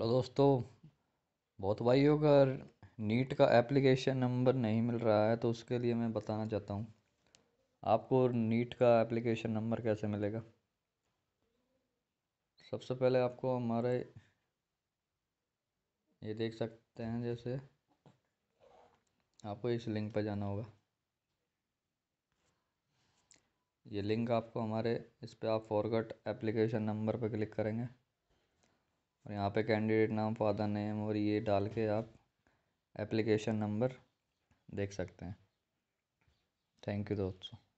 hello दोस्तों बहुत भाइयों अगर नीट का एप्लीकेशन नंबर नहीं मिल रहा है तो उसके लिए मैं बताना चाहता हूँ आपको नीट का एप्लीकेशन नंबर कैसे मिलेगा सबसे पहले आपको हमारे ये देख सकते हैं जैसे आपको इस लिंक पर जाना होगा ये लिंक आपको हमारे इस पर आप फॉरगट एप्लीकेशन नंबर पर क्लिक करेंगे और यहाँ पे कैंडिडेट नाम फादर नेम और ये डाल के आप एप्लीकेशन नंबर देख सकते हैं थैंक यू दोस्तों